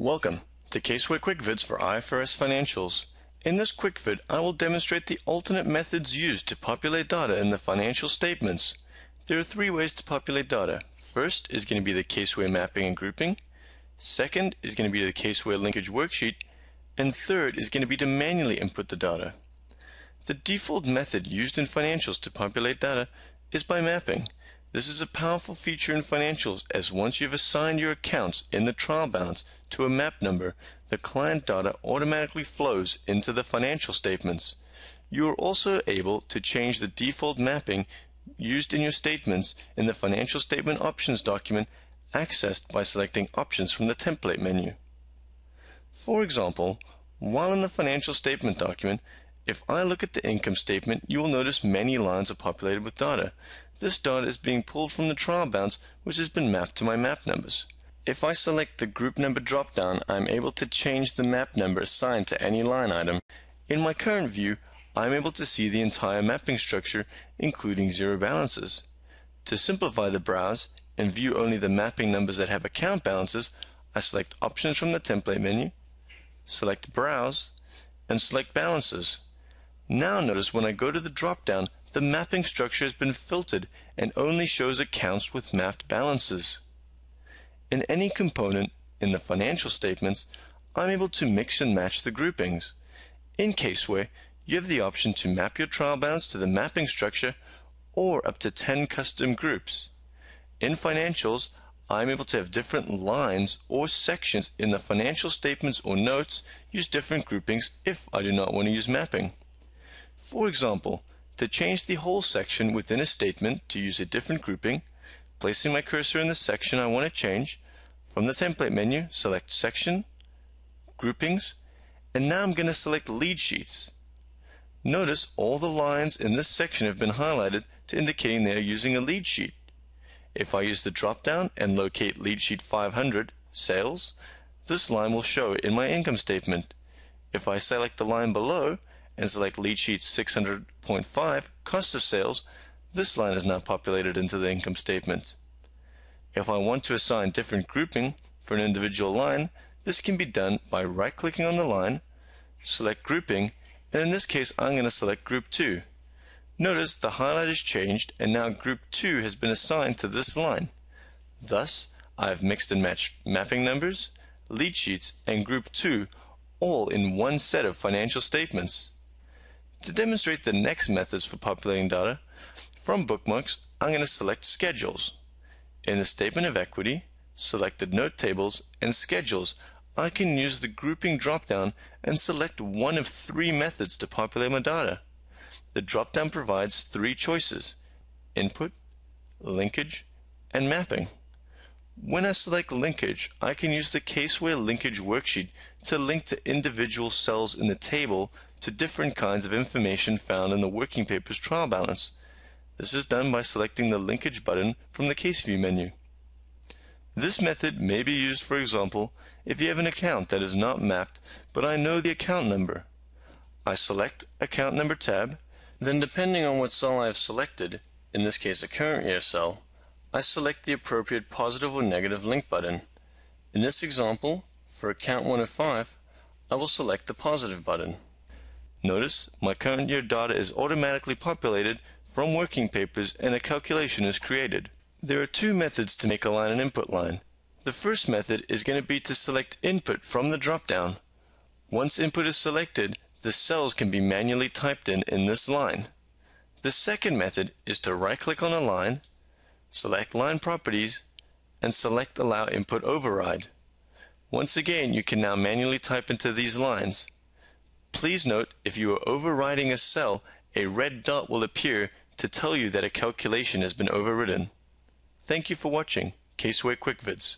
Welcome to Caseware QuickVids for IFRS Financials. In this QuickVid, I will demonstrate the alternate methods used to populate data in the financial statements. There are three ways to populate data. First is going to be the Caseware mapping and grouping. Second is going to be the Caseware linkage worksheet. And third is going to be to manually input the data. The default method used in financials to populate data is by mapping. This is a powerful feature in financials as once you've assigned your accounts in the trial balance to a MAP number, the client data automatically flows into the financial statements. You are also able to change the default mapping used in your statements in the financial statement options document accessed by selecting options from the template menu. For example, while in the financial statement document, if I look at the income statement, you will notice many lines are populated with data. This dot is being pulled from the trial bounce which has been mapped to my map numbers. If I select the group number dropdown, I am able to change the map number assigned to any line item. In my current view, I am able to see the entire mapping structure, including zero balances. To simplify the browse and view only the mapping numbers that have account balances, I select Options from the template menu, select Browse, and select Balances. Now notice when I go to the drop-down, the mapping structure has been filtered and only shows accounts with mapped balances. In any component in the financial statements, I'm able to mix and match the groupings. In Caseware, you have the option to map your trial balance to the mapping structure or up to 10 custom groups. In financials, I'm able to have different lines or sections in the financial statements or notes use different groupings if I do not want to use mapping. For example, to change the whole section within a statement to use a different grouping, placing my cursor in the section I want to change, from the template menu, select section, groupings, and now I'm going to select lead sheets. Notice all the lines in this section have been highlighted to indicating they are using a lead sheet. If I use the drop down and locate lead sheet 500, sales, this line will show in my income statement. If I select the line below, and select lead sheet 600.5 cost of sales, this line is not populated into the income statement. If I want to assign different grouping for an individual line, this can be done by right-clicking on the line, select grouping, and in this case I'm going to select group 2. Notice the highlight is changed and now group 2 has been assigned to this line. Thus, I've mixed and matched mapping numbers, lead sheets, and group 2 all in one set of financial statements. To demonstrate the next methods for populating data, from bookmarks, I'm going to select schedules. In the statement of equity, selected note tables, and schedules, I can use the grouping dropdown and select one of three methods to populate my data. The dropdown provides three choices, input, linkage, and mapping. When I select linkage, I can use the Caseware linkage worksheet to link to individual cells in the table to different kinds of information found in the working paper's trial balance. This is done by selecting the linkage button from the case view menu. This method may be used, for example, if you have an account that is not mapped, but I know the account number. I select Account Number tab, then depending on what cell I have selected, in this case a current year cell, I select the appropriate positive or negative link button. In this example, for account 105, I will select the positive button. Notice my current year data is automatically populated from working papers and a calculation is created. There are two methods to make a line an input line. The first method is going to be to select input from the drop-down. Once input is selected, the cells can be manually typed in in this line. The second method is to right-click on a line, select Line Properties, and select Allow Input Override. Once again, you can now manually type into these lines. Please note if you are overriding a cell, a red dot will appear to tell you that a calculation has been overridden. Thank you for watching Caseware QuickVids.